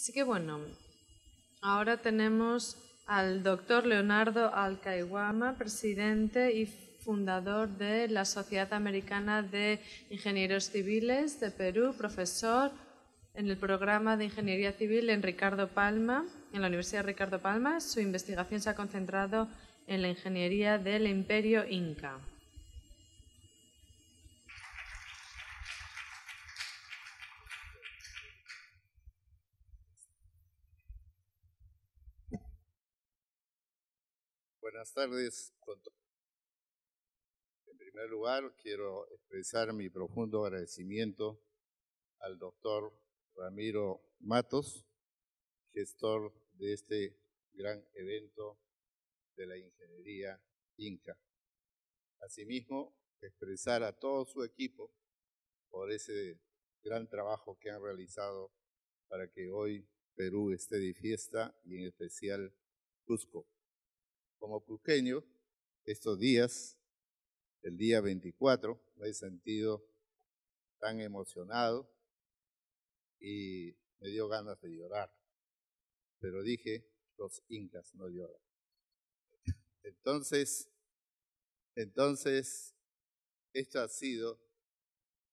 Así que bueno, ahora tenemos al doctor Leonardo Alcaiguama, presidente y fundador de la Sociedad Americana de Ingenieros Civiles de Perú, profesor en el programa de Ingeniería Civil en Ricardo Palma, en la Universidad Ricardo Palma. Su investigación se ha concentrado en la ingeniería del Imperio Inca. Buenas tardes. En primer lugar, quiero expresar mi profundo agradecimiento al doctor Ramiro Matos, gestor de este gran evento de la ingeniería Inca. Asimismo, expresar a todo su equipo por ese gran trabajo que han realizado para que hoy Perú esté de fiesta y en especial Cusco como cruqueño estos días, el día 24, me he sentido tan emocionado y me dio ganas de llorar. Pero dije, los incas no lloran. Entonces, entonces, esto ha sido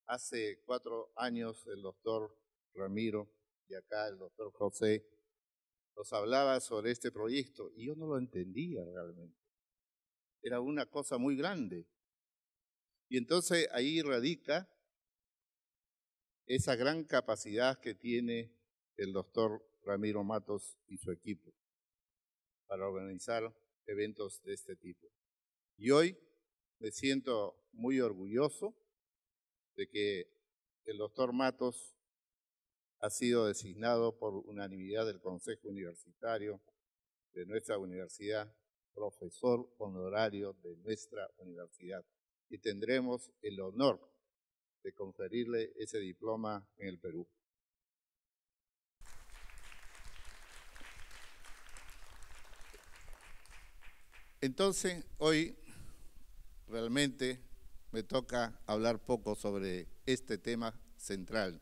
hace cuatro años el doctor Ramiro y acá el doctor José nos hablaba sobre este proyecto y yo no lo entendía realmente. Era una cosa muy grande. Y entonces ahí radica esa gran capacidad que tiene el doctor Ramiro Matos y su equipo para organizar eventos de este tipo. Y hoy me siento muy orgulloso de que el doctor Matos ha sido designado por unanimidad del Consejo Universitario de nuestra universidad, profesor honorario de nuestra universidad. Y tendremos el honor de conferirle ese diploma en el Perú. Entonces, hoy realmente me toca hablar poco sobre este tema central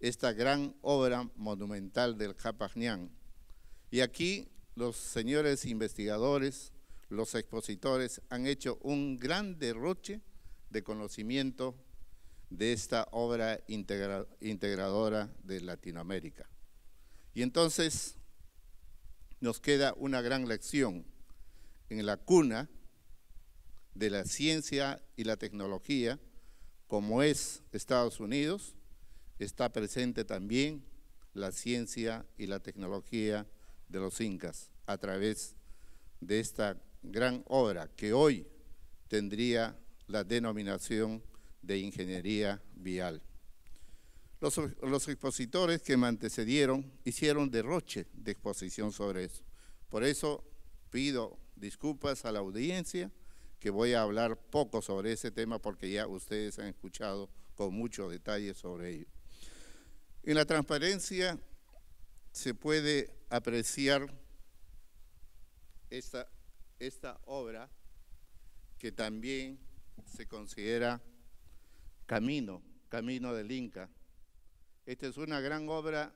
esta gran obra monumental del japañán Y aquí los señores investigadores, los expositores han hecho un gran derroche de conocimiento de esta obra integradora de Latinoamérica. Y entonces nos queda una gran lección en la cuna de la ciencia y la tecnología, como es Estados Unidos, está presente también la ciencia y la tecnología de los incas a través de esta gran obra que hoy tendría la denominación de ingeniería vial. Los, expositores que me antecedieron hicieron derroche de exposición sobre eso. Por eso pido disculpas a la audiencia que voy a hablar poco sobre ese tema porque ya ustedes han escuchado con mucho detalle sobre ello. En la transparencia se puede apreciar esta, obra que también se considera camino, camino del Inca. Esta es una gran obra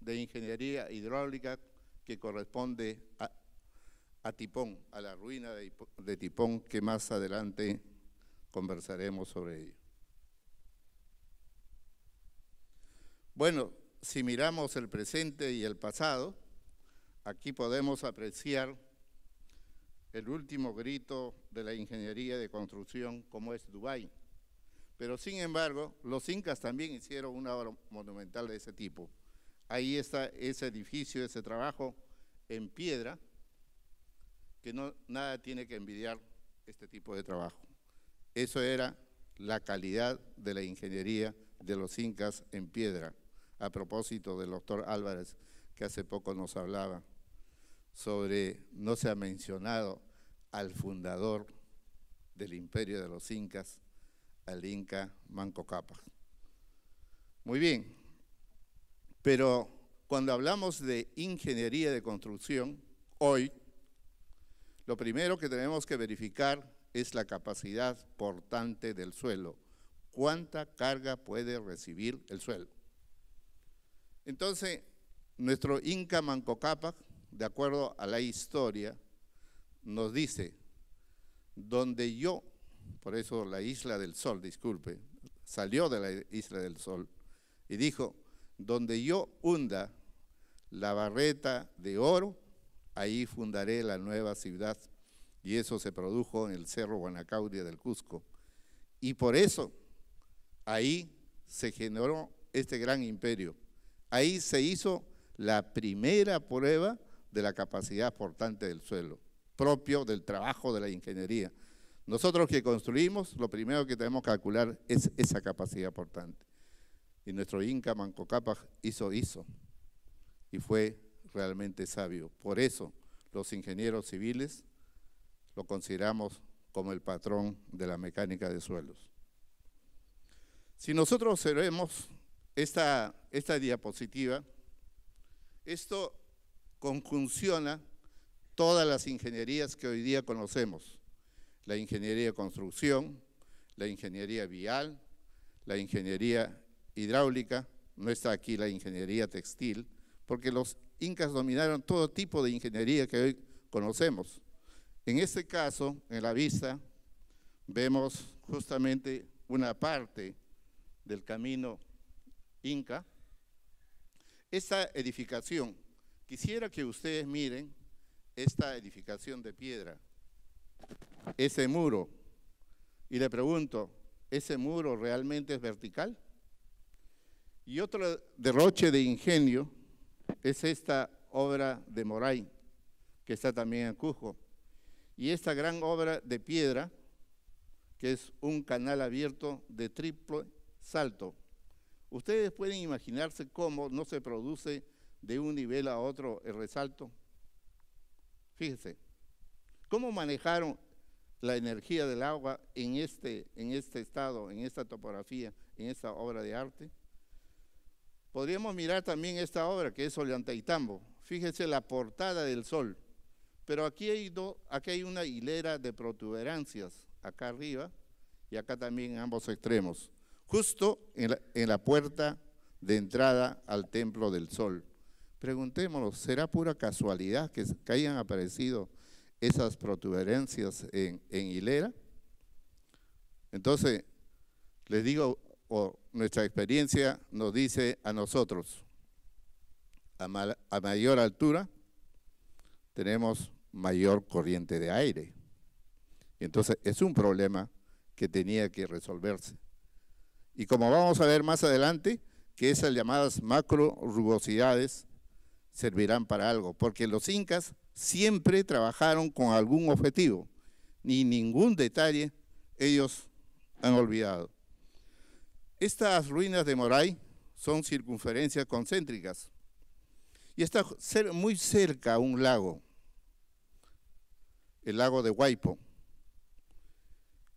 de ingeniería hidráulica que corresponde a, Tipón, a la ruina de, de Tipón, que más adelante conversaremos sobre ello. Bueno, si miramos el presente y el pasado, aquí podemos apreciar el último grito de la ingeniería de construcción como es Dubái. Pero sin embargo, los incas también hicieron una obra monumental de ese tipo. Ahí está ese edificio, ese trabajo en piedra, que nada tiene que envidiar este tipo de trabajo. Eso era la calidad de la ingeniería de los incas en piedra a propósito del doctor Álvarez, que hace poco nos hablaba, sobre no se ha mencionado al fundador del imperio de los incas, al inca Manco Cápac. Muy bien, pero cuando hablamos de ingeniería de construcción, hoy, lo primero que tenemos que verificar es la capacidad portante del suelo. ¿Cuánta carga puede recibir el suelo? Entonces, nuestro Inca Manco Cápac, de acuerdo a la historia, nos dice, donde yo, por eso la isla del sol, disculpe, salió de la isla del sol y dijo, donde yo hunda la barreta de oro, ahí fundaré la nueva ciudad. Y eso se produjo en el Cerro Guanacaudia del Cusco. Y por eso ahí se generó este gran imperio. Ahí se hizo la primera prueba de la capacidad portante del suelo, propio del trabajo de la ingeniería. Nosotros que construimos, lo primero que tenemos que calcular es esa capacidad portante. Y nuestro Inca Manco Cápac hizo eso, y fue realmente sabio. Por eso los ingenieros civiles lo consideramos como el patrón de la mecánica de suelos. Si nosotros observemos esta, diapositiva, esto conjunciona todas las ingenierías que hoy día conocemos. La ingeniería de construcción, la ingeniería vial, la ingeniería hidráulica, no está aquí la ingeniería textil, porque los incas dominaron todo tipo de ingeniería que hoy conocemos. En este caso, en la vista, vemos justamente una parte del camino Inca. Esta edificación, quisiera que ustedes miren esta edificación de piedra, ese muro, y le pregunto, ¿ese muro realmente es vertical? Y otro derroche de ingenio es esta obra de Moray, que está también en Cujo, y esta gran obra de piedra, que es un canal abierto de triple salto, Ustedes pueden imaginarse cómo no se produce de un nivel a otro el resalto. Fíjense, ¿cómo manejaron la energía del agua en este, en este estado, en esta topografía, en esta obra de arte? Podríamos mirar también esta obra que es Ollantaytambo. Fíjese la portada del sol. Pero aquí hay, aquí hay una hilera de protuberancias acá arriba y acá también en ambos extremos justo en la, puerta de entrada al templo del sol. Preguntémonos, ¿será pura casualidad que, hayan aparecido esas protuberancias en, hilera? Entonces, les digo, o nuestra experiencia nos dice a nosotros, a mayor altura tenemos mayor corriente de aire. Entonces, es un problema que tenía que resolverse y como vamos a ver más adelante, que esas llamadas macro rugosidades servirán para algo, porque los incas siempre trabajaron con algún objetivo, ni ningún detalle ellos han olvidado. Estas ruinas de Moray son circunferencias concéntricas y está muy cerca a un lago, el lago de Huaypo.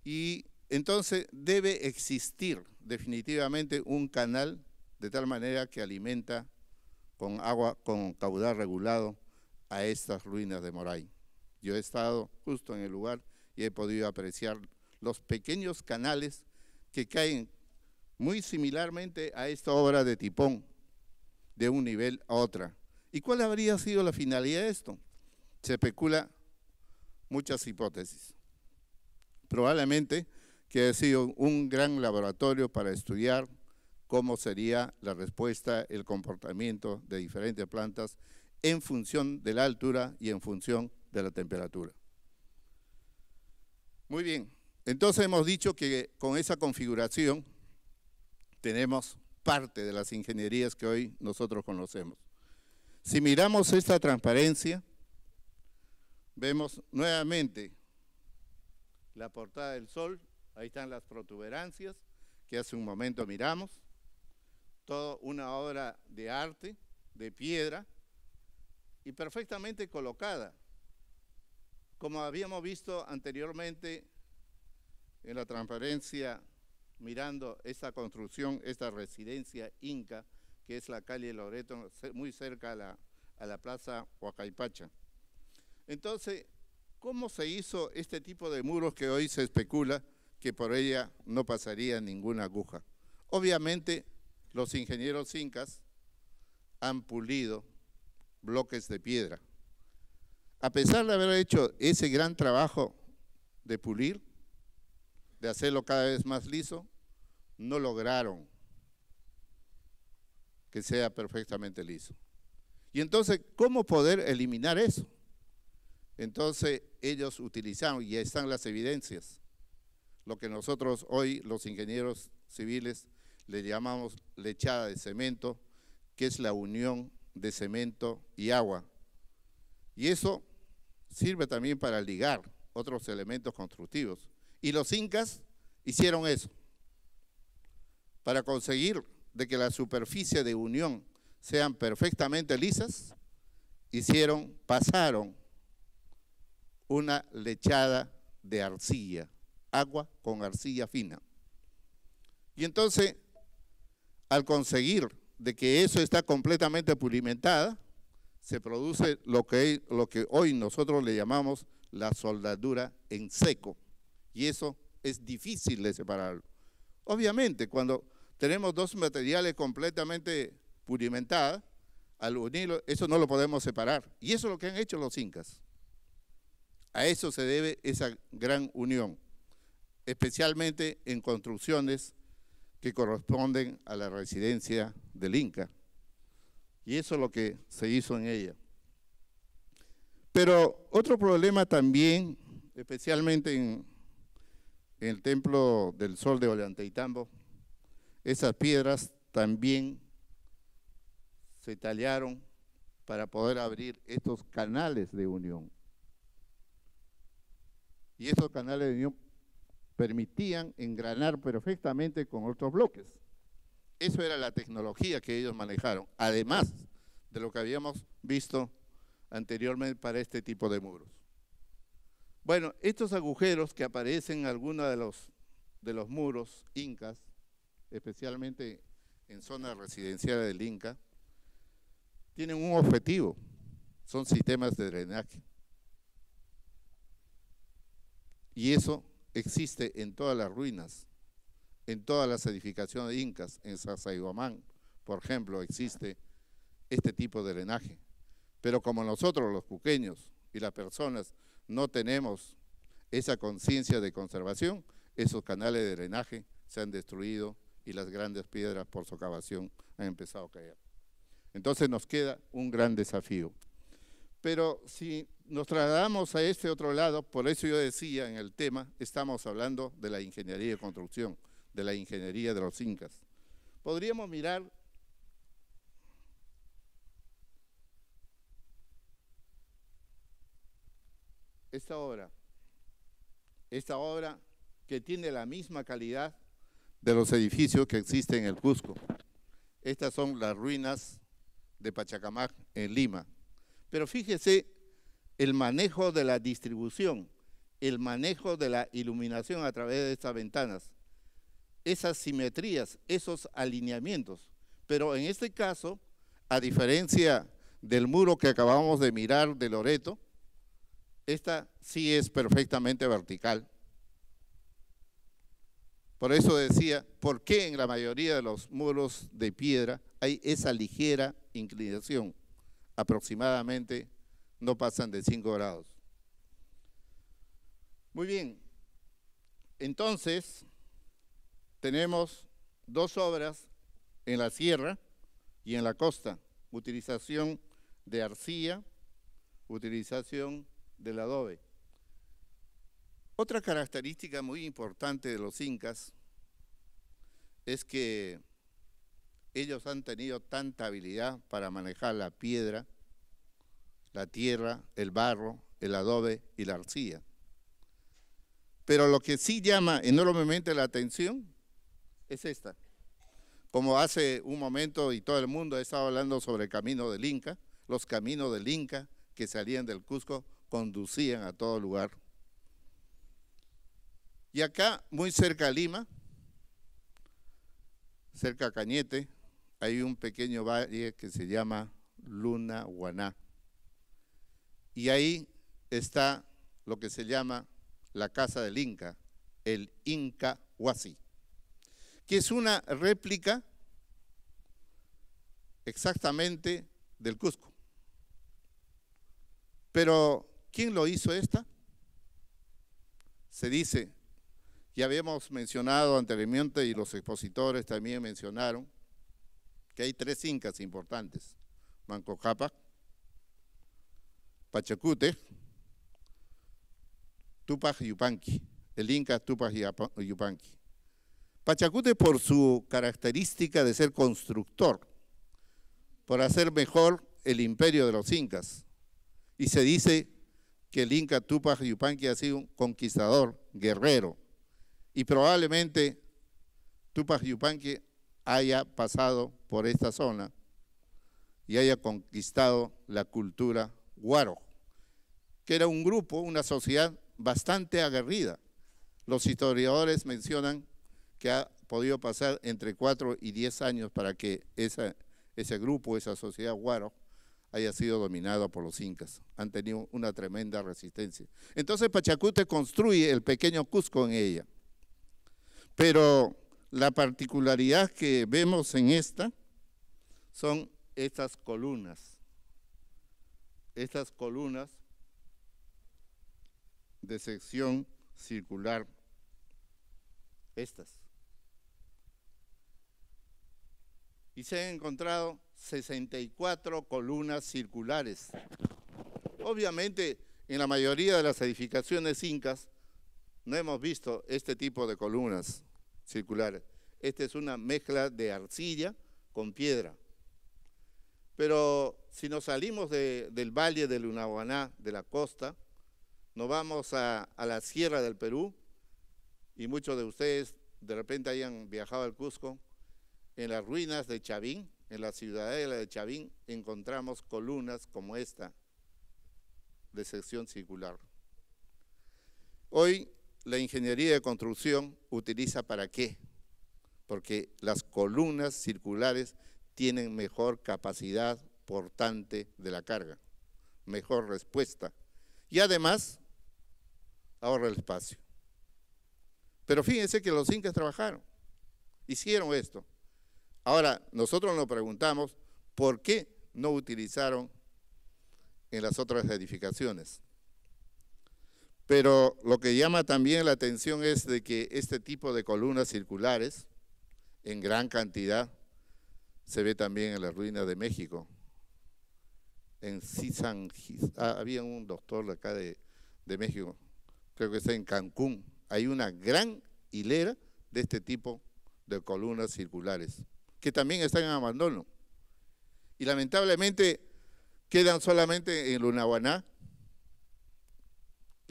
Y entonces debe existir definitivamente un canal de tal manera que alimenta con agua, con caudal regulado a estas ruinas de Moray. Yo he estado justo en el lugar y he podido apreciar los pequeños canales que caen muy similarmente a esta obra de Tipón, de un nivel a otra. ¿Y cuál habría sido la finalidad de esto? Se especula muchas hipótesis. Probablemente que ha sido un gran laboratorio para estudiar cómo sería la respuesta, el comportamiento de diferentes plantas en función de la altura y en función de la temperatura. Muy bien, entonces hemos dicho que con esa configuración tenemos parte de las ingenierías que hoy nosotros conocemos. Si miramos esta transparencia, vemos nuevamente la portada del Sol Ahí están las protuberancias que hace un momento miramos. Toda una obra de arte, de piedra, y perfectamente colocada. Como habíamos visto anteriormente en la transparencia, mirando esta construcción, esta residencia inca, que es la calle Loreto, muy cerca a la, a la plaza Huacaipacha. Entonces, ¿cómo se hizo este tipo de muros que hoy se especula que por ella no pasaría ninguna aguja. Obviamente, los ingenieros incas han pulido bloques de piedra. A pesar de haber hecho ese gran trabajo de pulir, de hacerlo cada vez más liso, no lograron que sea perfectamente liso. Y entonces, ¿cómo poder eliminar eso? Entonces, ellos utilizaron, y están las evidencias, lo que nosotros hoy los ingenieros civiles le llamamos lechada de cemento, que es la unión de cemento y agua. Y eso sirve también para ligar otros elementos constructivos. Y los incas hicieron eso, para conseguir de que la superficie de unión sean perfectamente lisas, hicieron, pasaron una lechada de arcilla agua con arcilla fina. Y entonces, al conseguir de que eso está completamente pulimentada, se produce lo que, lo que hoy nosotros le llamamos la soldadura en seco. Y eso es difícil de separarlo. Obviamente, cuando tenemos dos materiales completamente pulimentados, al unirlo, eso no lo podemos separar. Y eso es lo que han hecho los incas. A eso se debe esa gran unión especialmente en construcciones que corresponden a la residencia del Inca. Y eso es lo que se hizo en ella. Pero otro problema también, especialmente en, el Templo del Sol de Ollantaytambo, esas piedras también se tallaron para poder abrir estos canales de unión. Y esos canales de unión permitían engranar perfectamente con otros bloques. Eso era la tecnología que ellos manejaron, además de lo que habíamos visto anteriormente para este tipo de muros. Bueno, estos agujeros que aparecen en algunos de los, de los muros incas, especialmente en zonas residenciales del Inca, tienen un objetivo, son sistemas de drenaje. Y eso existe en todas las ruinas, en todas las edificaciones de incas, en Sasaiguamán, por ejemplo, existe este tipo de drenaje. Pero como nosotros los cuqueños y las personas no tenemos esa conciencia de conservación, esos canales de drenaje se han destruido y las grandes piedras por socavación han empezado a caer. Entonces nos queda un gran desafío. Pero si nos trasladamos a este otro lado, por eso yo decía en el tema, estamos hablando de la ingeniería de construcción, de la ingeniería de los incas. Podríamos mirar esta obra, esta obra que tiene la misma calidad de los edificios que existen en el Cusco. Estas son las ruinas de Pachacamac en Lima. Pero fíjese el manejo de la distribución, el manejo de la iluminación a través de estas ventanas, esas simetrías, esos alineamientos. Pero en este caso, a diferencia del muro que acabamos de mirar de Loreto, esta sí es perfectamente vertical. Por eso decía, ¿por qué en la mayoría de los muros de piedra hay esa ligera inclinación? aproximadamente no pasan de 5 grados. Muy bien, entonces tenemos dos obras en la sierra y en la costa, utilización de arcilla, utilización del adobe. Otra característica muy importante de los incas es que ellos han tenido tanta habilidad para manejar la piedra, la tierra, el barro, el adobe y la arcilla. Pero lo que sí llama enormemente la atención es esta. Como hace un momento y todo el mundo estaba hablando sobre el camino del Inca, los caminos del Inca que salían del Cusco conducían a todo lugar. Y acá, muy cerca de Lima, cerca a Cañete, hay un pequeño valle que se llama Luna Guaná. Y ahí está lo que se llama la casa del Inca, el Inca Huasi, que es una réplica exactamente del Cusco. Pero, ¿quién lo hizo esta? Se dice, ya habíamos mencionado anteriormente y los expositores también mencionaron, que hay tres incas importantes, Manco Cápac, Pachacute, Tupac Yupanqui, el inca Tupac Yupanqui. Pachacute por su característica de ser constructor, por hacer mejor el imperio de los incas. Y se dice que el inca Tupac Yupanqui ha sido un conquistador, guerrero, y probablemente Tupac Yupanqui haya pasado por esta zona y haya conquistado la cultura guaro, que era un grupo, una sociedad bastante aguerrida. Los historiadores mencionan que ha podido pasar entre 4 y 10 años para que ese grupo, esa sociedad guaro, haya sido dominado por los incas. Han tenido una tremenda resistencia. Entonces Pachacute construye el pequeño Cusco en ella. Pero la particularidad que vemos en esta son estas columnas. Estas columnas de sección circular. Estas. Y se han encontrado 64 columnas circulares. Obviamente, en la mayoría de las edificaciones incas no hemos visto este tipo de columnas circulares. Esta es una mezcla de arcilla con piedra. Pero si nos salimos del valle del Lunahuaná, de la costa, nos vamos a, a, la sierra del Perú, y muchos de ustedes de repente hayan viajado al Cusco, en las ruinas de Chavín, en la ciudadela de Chavín, encontramos columnas como esta, de sección circular. Hoy la ingeniería de construcción utiliza para qué? Porque las columnas circulares tienen mejor capacidad portante de la carga, mejor respuesta y además ahorra el espacio. Pero fíjense que los incas trabajaron, hicieron esto. Ahora, nosotros nos preguntamos por qué no utilizaron en las otras edificaciones. Pero lo que llama también la atención es de que este tipo de columnas circulares, en gran cantidad, se ve también en las ruinas de México. En ah, había un doctor acá de, México, creo que está en Cancún, hay una gran hilera de este tipo de columnas circulares, que también están en abandono. Y lamentablemente quedan solamente en Lunahuaná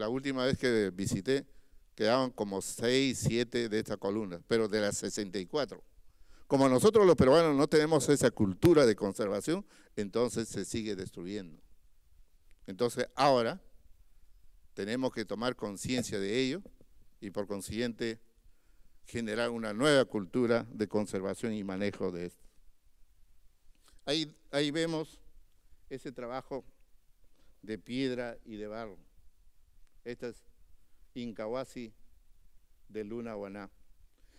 la última vez que visité, quedaban como seis, siete de estas columnas, pero de las 64. Como nosotros los peruanos no tenemos esa cultura de conservación, entonces se sigue destruyendo. Entonces ahora tenemos que tomar conciencia de ello y por consiguiente generar una nueva cultura de conservación y manejo de esto. Ahí, ahí vemos ese trabajo de piedra y de barro. Esta es Incahuasi de Luna Guaná.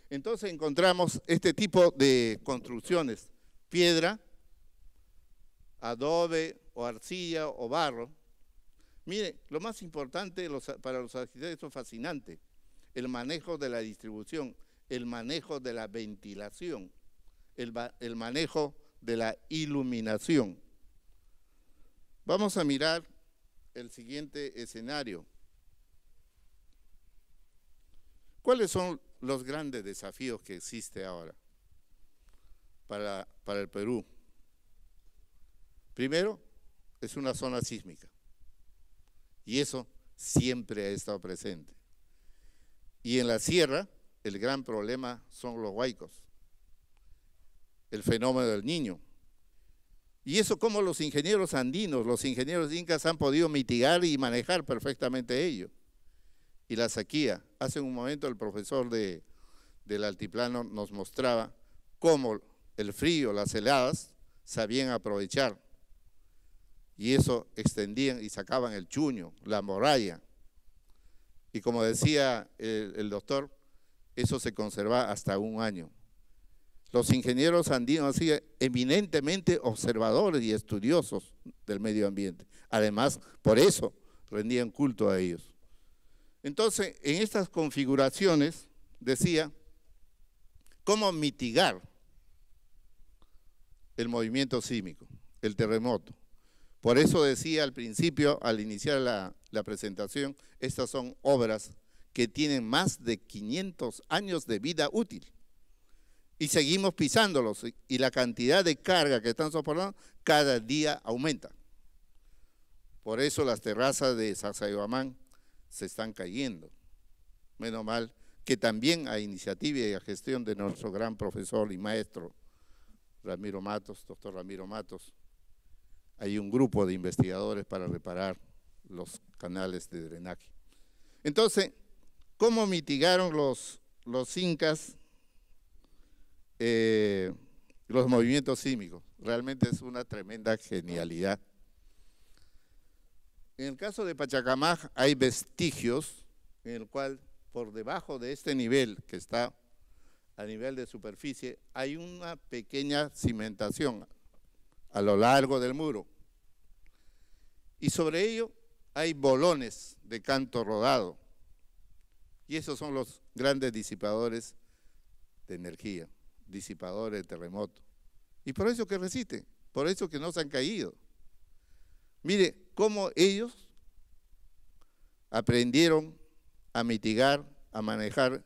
Entonces encontramos este tipo de construcciones, piedra, adobe o arcilla o barro. Mire, lo más importante para los arquitectos es fascinante, el manejo de la distribución, el manejo de la ventilación, el manejo de la iluminación. Vamos a mirar el siguiente escenario. ¿Cuáles son los grandes desafíos que existe ahora para, para el Perú? Primero, es una zona sísmica. Y eso siempre ha estado presente. Y en la sierra, el gran problema son los huaicos, el fenómeno del niño. Y eso como los ingenieros andinos, los ingenieros incas han podido mitigar y manejar perfectamente ello y la sequía. Hace un momento el profesor de, del altiplano nos mostraba cómo el frío, las heladas, sabían aprovechar. Y eso extendían y sacaban el chuño, la moralla. Y como decía el, doctor, eso se conserva hasta un año. Los ingenieros andinos así eminentemente observadores y estudiosos del medio ambiente. Además, por eso rendían culto a ellos. Entonces, en estas configuraciones, decía, ¿cómo mitigar el movimiento sísmico, el terremoto? Por eso decía al principio, al iniciar la, presentación, estas son obras que tienen más de 500 años de vida útil. Y seguimos pisándolos y la cantidad de carga que están soportando cada día aumenta. Por eso las terrazas de Sacsayhuamán se están cayendo. Menos mal que también a iniciativa y a gestión de nuestro gran profesor y maestro, Ramiro Matos, doctor Ramiro Matos, hay un grupo de investigadores para reparar los canales de drenaje. Entonces, ¿cómo mitigaron los, los incas eh, los movimientos sísmicos? Realmente es una tremenda genialidad. En el caso de Pachacamac hay vestigios en el cual por debajo de este nivel que está a nivel de superficie hay una pequeña cimentación a lo largo del muro. Y sobre ello hay bolones de canto rodado. Y esos son los grandes disipadores de energía, disipadores de terremoto. Y por eso que resisten, por eso que no se han caído. Mire cómo ellos aprendieron a mitigar, a manejar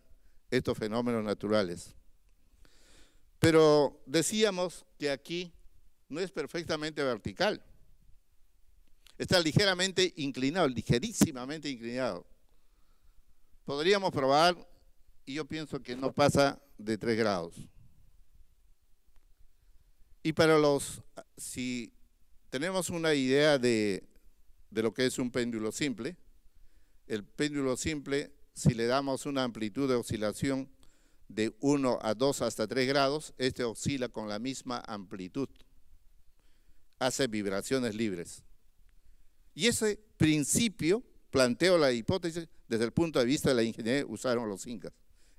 estos fenómenos naturales. Pero decíamos que aquí no es perfectamente vertical. Está ligeramente inclinado, ligerísimamente inclinado. Podríamos probar, y yo pienso que no pasa de 3 grados. Y para los, si tenemos una idea de, lo que es un péndulo simple. El péndulo simple, si le damos una amplitud de oscilación de 1 a 2 hasta 3 grados, este oscila con la misma amplitud. Hace vibraciones libres. Y ese principio, planteo la hipótesis, desde el punto de vista de la ingeniería, usaron los incas.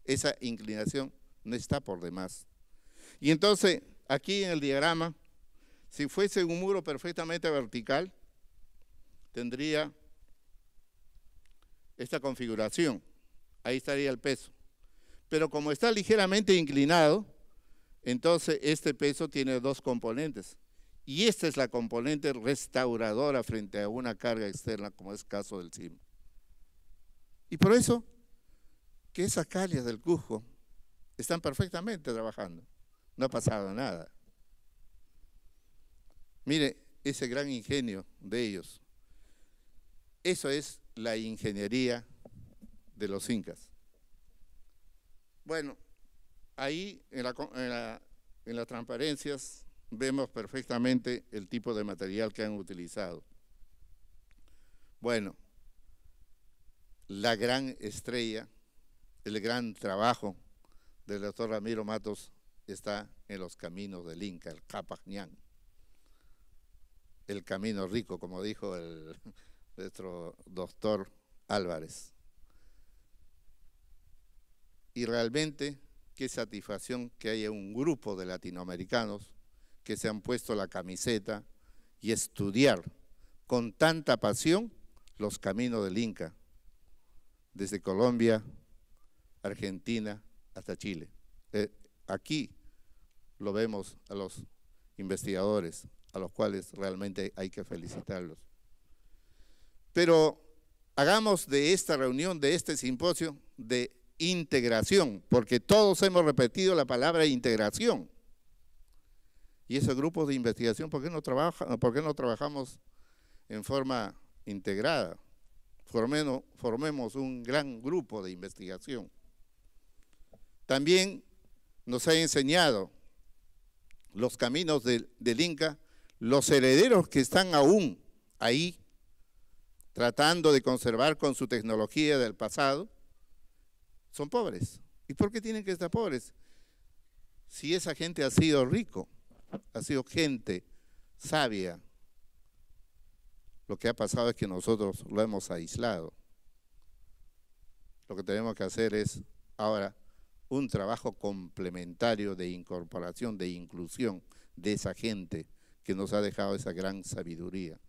Esa inclinación no está por demás. Y entonces, aquí en el diagrama, si fuese un muro perfectamente vertical, tendría esta configuración. Ahí estaría el peso. Pero como está ligeramente inclinado, entonces este peso tiene dos componentes. Y esta es la componente restauradora frente a una carga externa, como es el caso del cimo. Y por eso que esas calias del cujo están perfectamente trabajando. No ha pasado nada. Mire ese gran ingenio de ellos. Eso es la ingeniería de los incas. Bueno, ahí en, las transparencias vemos perfectamente el tipo de material que han utilizado. Bueno, la gran estrella, el gran trabajo del doctor Ramiro Matos está en los caminos del Inca, el Ñan el camino rico, como dijo el, nuestro doctor Álvarez. Y realmente qué satisfacción que haya un grupo de latinoamericanos que se han puesto la camiseta y estudiar con tanta pasión los caminos del Inca, desde Colombia, Argentina hasta Chile. Eh, aquí lo vemos a los investigadores, a los cuales realmente hay que felicitarlos. Pero hagamos de esta reunión, de este simposio, de integración, porque todos hemos repetido la palabra integración. Y esos grupos de investigación, ¿por qué no, no trabajamos en forma integrada? formemos un gran grupo de investigación. También nos ha enseñado los caminos del Inca los herederos que están aún ahí tratando de conservar con su tecnología del pasado, son pobres. ¿Y por qué tienen que estar pobres? Si esa gente ha sido rico, ha sido gente sabia, lo que ha pasado es que nosotros lo hemos aislado. Lo que tenemos que hacer es ahora un trabajo complementario de incorporación, de inclusión de esa gente que nos ha dejado esa gran sabiduría.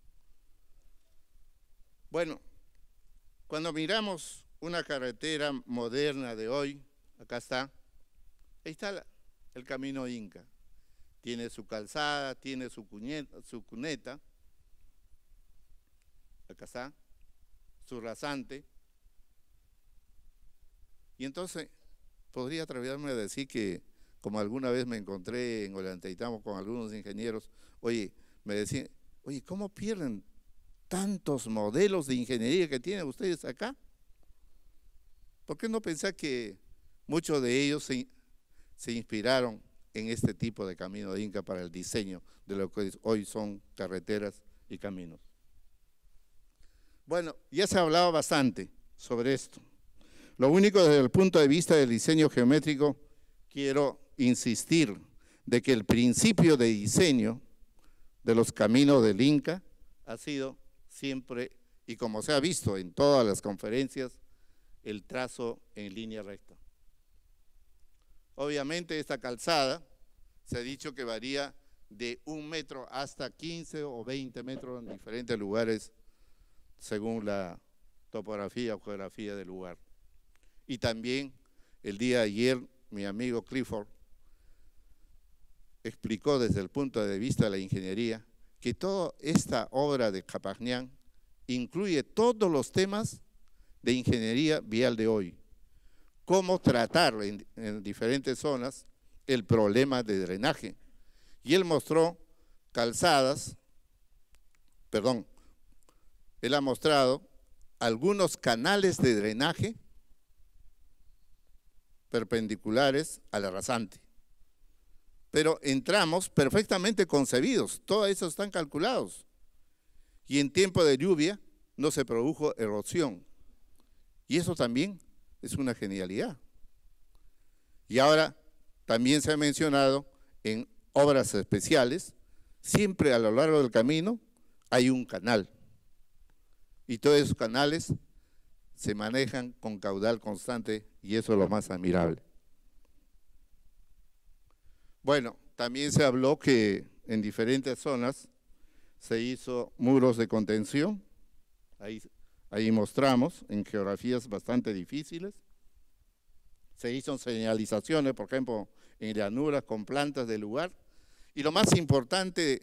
Bueno, cuando miramos una carretera moderna de hoy, acá está, ahí está el camino inca. Tiene su calzada, tiene su, cuneta, acá está, su rasante. Y entonces, podría atreverme a decir que, como alguna vez me encontré en Ollantaytambo con algunos ingenieros, Oye, me decían, oye, ¿cómo pierden tantos modelos de ingeniería que tienen ustedes acá? ¿Por qué no pensar que muchos de ellos se, inspiraron en este tipo de camino de Inca para el diseño de lo que hoy son carreteras y caminos? Bueno, ya se ha hablado bastante sobre esto. Lo único desde el punto de vista del diseño geométrico, quiero insistir de que el principio de diseño de los caminos del Inca ha sido siempre, y como se ha visto en todas las conferencias, el trazo en línea recta. Obviamente esta calzada se ha dicho que varía de un metro hasta 15 o 20 metros en diferentes lugares según la topografía o geografía del lugar. Y también el día de ayer mi amigo Clifford explicó desde el punto de vista de la ingeniería que toda esta obra de Capagnan incluye todos los temas de ingeniería vial de hoy, cómo tratar en, en diferentes zonas el problema de drenaje. Y él mostró calzadas, perdón, él ha mostrado algunos canales de drenaje perpendiculares al arrasante pero entramos perfectamente concebidos, todo eso están calculados. Y en tiempo de lluvia no se produjo erosión. Y eso también es una genialidad. Y ahora también se ha mencionado en obras especiales, siempre a lo largo del camino hay un canal. Y todos esos canales se manejan con caudal constante y eso es lo más admirable. Bueno, también se habló que en diferentes zonas se hizo muros de contención, ahí, mostramos, en geografías bastante difíciles. Se hizo señalizaciones, por ejemplo, en llanuras con plantas del lugar. Y lo más importante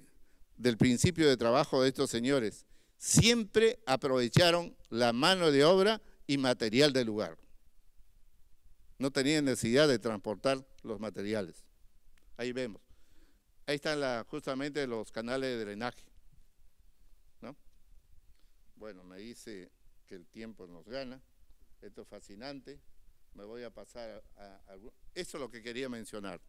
del principio de trabajo de estos señores, siempre aprovecharon la mano de obra y material del lugar. No tenían necesidad de transportar los materiales. Ahí vemos. Ahí están justamente los canales de drenaje. ¿no? Bueno, me dice que el tiempo nos gana. Esto es fascinante. Me voy a pasar a, Eso es lo que quería mencionar.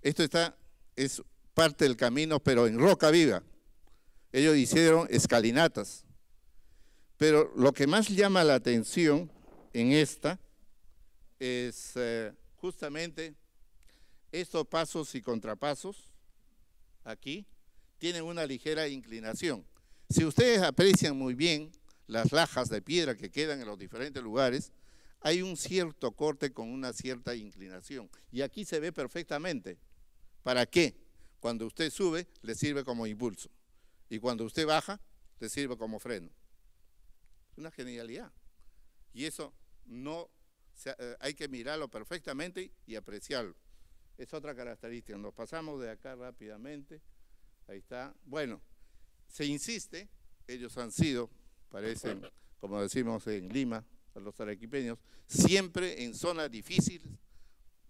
Esto está, es parte del camino, pero en roca viva. Ellos hicieron escalinatas. Pero lo que más llama la atención en esta es eh, justamente estos pasos y contrapasos, aquí, tienen una ligera inclinación. Si ustedes aprecian muy bien las lajas de piedra que quedan en los diferentes lugares, hay un cierto corte con una cierta inclinación. Y aquí se ve perfectamente. ¿Para qué? Cuando usted sube, le sirve como impulso. Y cuando usted baja, le sirve como freno. Es una genialidad. Y eso no, eh, hay que mirarlo perfectamente y apreciarlo. Es otra característica. Nos pasamos de acá rápidamente. Ahí está. Bueno, se insiste, ellos han sido, parecen, como decimos en Lima, a los arequipeños, siempre en zonas difíciles,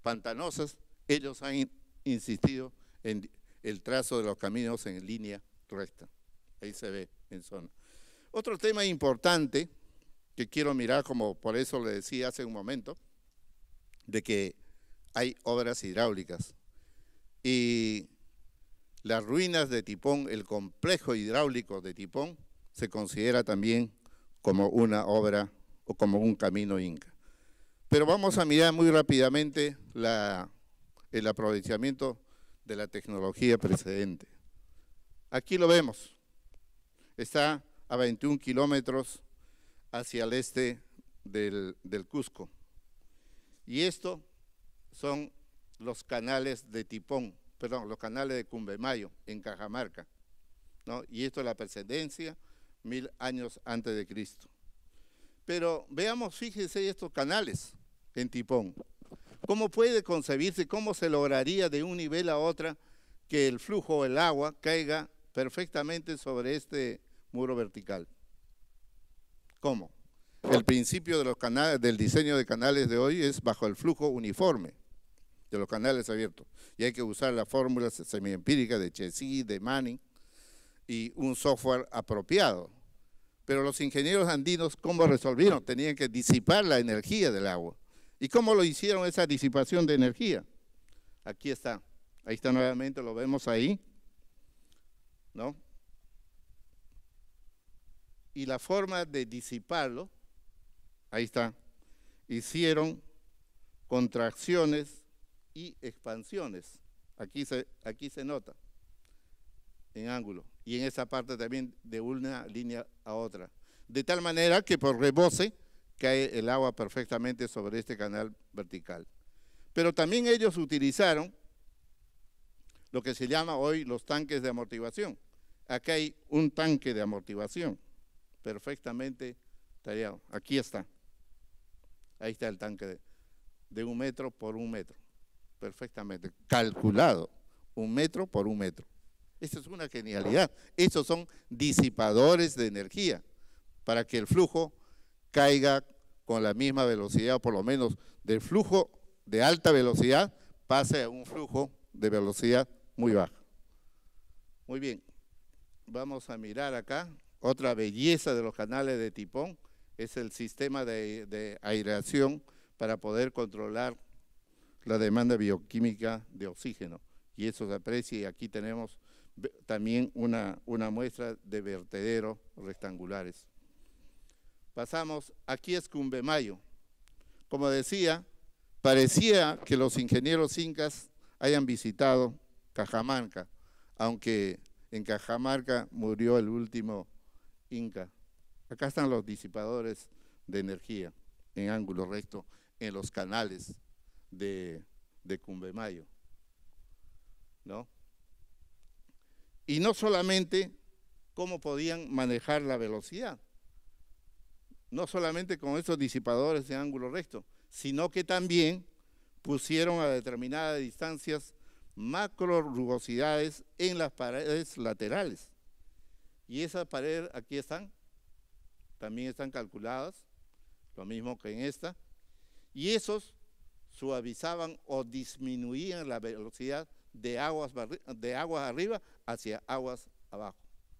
pantanosas, ellos han insistido en el trazo de los caminos en línea recta. Ahí se ve en zona. Otro tema importante que quiero mirar, como por eso le decía hace un momento, de que hay obras hidráulicas. Y las ruinas de Tipón, el complejo hidráulico de Tipón, se considera también como una obra o como un camino inca. Pero vamos a mirar muy rápidamente el aprovechamiento de la tecnología precedente. Aquí lo vemos. Está a 21 kilómetros hacia el este del, del Cusco. Y esto son los canales de Tipón, perdón, los canales de Cumbemayo, en Cajamarca. ¿no? Y esto es la precedencia, mil años antes de Cristo. Pero veamos, fíjense estos canales en Tipón. ¿Cómo puede concebirse, cómo se lograría de un nivel a otro que el flujo el agua caiga perfectamente sobre este muro vertical? ¿Cómo? El principio de los canales, del diseño de canales de hoy es bajo el flujo uniforme de los canales abiertos. Y hay que usar las fórmulas semiempíricas de Chessy, de Manning y un software apropiado. Pero los ingenieros andinos, ¿cómo resolvieron? Tenían que disipar la energía del agua. ¿Y cómo lo hicieron esa disipación de energía? Aquí está. Ahí está nuevamente, lo vemos ahí. ¿No? Y la forma de disiparlo, ahí está, hicieron contracciones y expansiones. Aquí se, aquí se nota en ángulo y en esa parte también de una línea a otra. De tal manera que por rebose cae el agua perfectamente sobre este canal vertical. Pero también ellos utilizaron lo que se llama hoy los tanques de amortiguación. aquí hay un tanque de amortiguación perfectamente tallado. Aquí está. Ahí está el tanque de un metro por un metro perfectamente, calculado, un metro por un metro. Esto es una genialidad. Estos son disipadores de energía para que el flujo caiga con la misma velocidad, o por lo menos del flujo de alta velocidad pase a un flujo de velocidad muy baja. Muy bien, vamos a mirar acá. Otra belleza de los canales de tipón es el sistema de, de aireación para poder controlar la demanda bioquímica de oxígeno. Y eso se aprecia y aquí tenemos también una, una muestra de vertederos rectangulares. Pasamos, aquí es Cumbemayo. Como decía, parecía que los ingenieros incas hayan visitado Cajamarca, aunque en Cajamarca murió el último inca. Acá están los disipadores de energía en ángulo recto, en los canales de, de Cumbemayo. ¿No? Y no solamente cómo podían manejar la velocidad, no solamente con esos disipadores de ángulo recto, sino que también pusieron a determinadas distancias macro rugosidades en las paredes laterales. Y esas paredes aquí están, también están calculadas, lo mismo que en esta. Y esos suavizaban o disminuían la velocidad de aguas, de aguas arriba hacia aguas abajo,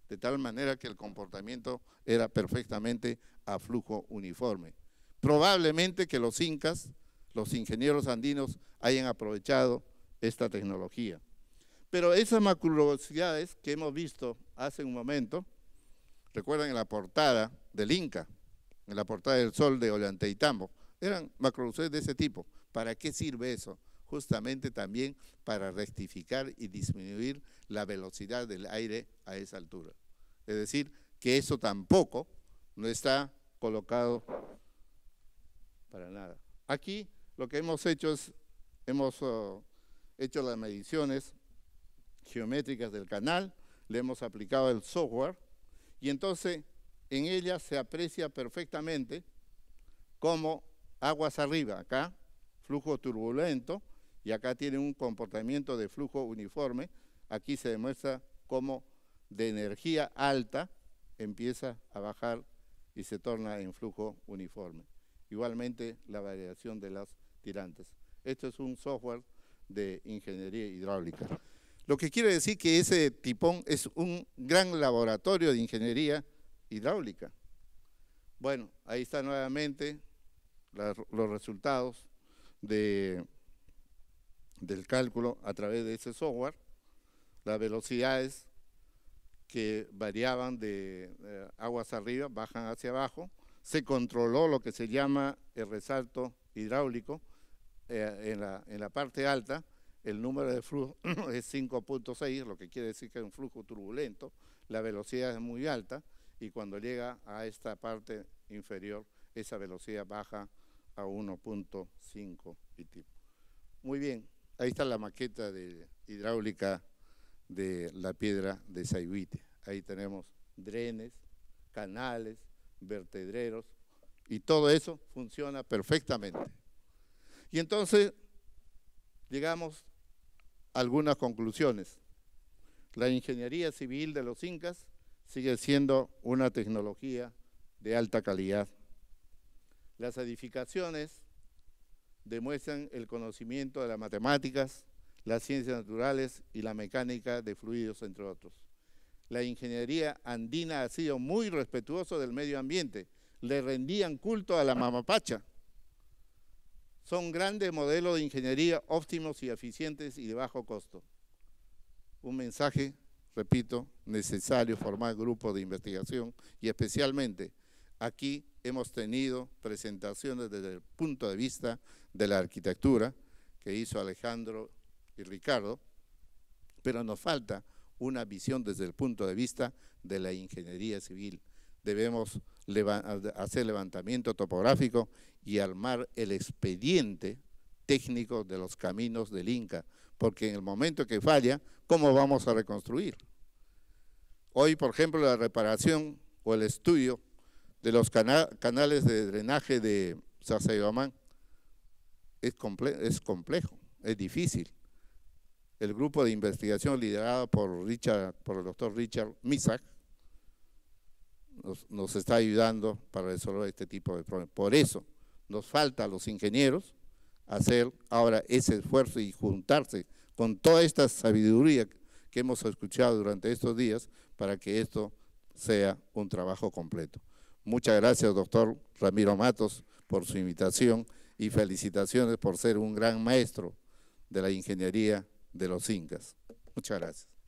de tal manera que el comportamiento era perfectamente a flujo uniforme. Probablemente que los incas, los ingenieros andinos, hayan aprovechado esta tecnología. Pero esas macrovelocidades que hemos visto hace un momento, recuerdan en la portada del Inca, en la portada del Sol de Ollantaytambo, eran macrovelocidades de ese tipo. ¿Para qué sirve eso? Justamente también para rectificar y disminuir la velocidad del aire a esa altura. Es decir, que eso tampoco no está colocado para nada. Aquí lo que hemos hecho es, hemos oh, hecho las mediciones geométricas del canal, le hemos aplicado el software y entonces en ella se aprecia perfectamente cómo aguas arriba acá flujo turbulento, y acá tiene un comportamiento de flujo uniforme. Aquí se demuestra cómo de energía alta empieza a bajar y se torna en flujo uniforme. Igualmente la variación de las tirantes. Esto es un software de ingeniería hidráulica. Lo que quiere decir que ese tipón es un gran laboratorio de ingeniería hidráulica. Bueno, ahí están nuevamente los resultados del cálculo a través de ese software, las velocidades que variaban de eh, aguas arriba, bajan hacia abajo, se controló lo que se llama el resalto hidráulico eh, en, la, en la parte alta, el número de flujo es 5.6, lo que quiere decir que es un flujo turbulento, la velocidad es muy alta y cuando llega a esta parte inferior, esa velocidad baja a 1.5 y tipo. Muy bien, ahí está la maqueta de hidráulica de la piedra de Saibite. Ahí tenemos drenes, canales, vertederos y todo eso funciona perfectamente. Y entonces llegamos a algunas conclusiones. La ingeniería civil de los incas sigue siendo una tecnología de alta calidad las edificaciones demuestran el conocimiento de las matemáticas, las ciencias naturales y la mecánica de fluidos, entre otros. La ingeniería andina ha sido muy respetuosa del medio ambiente. Le rendían culto a la mamapacha. Son grandes modelos de ingeniería óptimos y eficientes y de bajo costo. Un mensaje, repito, necesario formar grupos de investigación y especialmente aquí hemos tenido presentaciones desde el punto de vista de la arquitectura que hizo Alejandro y Ricardo, pero nos falta una visión desde el punto de vista de la ingeniería civil. Debemos hacer levantamiento topográfico y armar el expediente técnico de los caminos del Inca, porque en el momento que falla, ¿cómo vamos a reconstruir? Hoy, por ejemplo, la reparación o el estudio de los canales de drenaje de Sacsayhuamán es, es complejo, es difícil. El grupo de investigación liderado por, Richard, por el doctor Richard Misak nos está ayudando para resolver este tipo de problemas. Por eso nos falta a los ingenieros hacer ahora ese esfuerzo y juntarse con toda esta sabiduría que hemos escuchado durante estos días para que esto sea un trabajo completo. Muchas gracias, doctor Ramiro Matos, por su invitación y felicitaciones por ser un gran maestro de la ingeniería de los incas. Muchas gracias.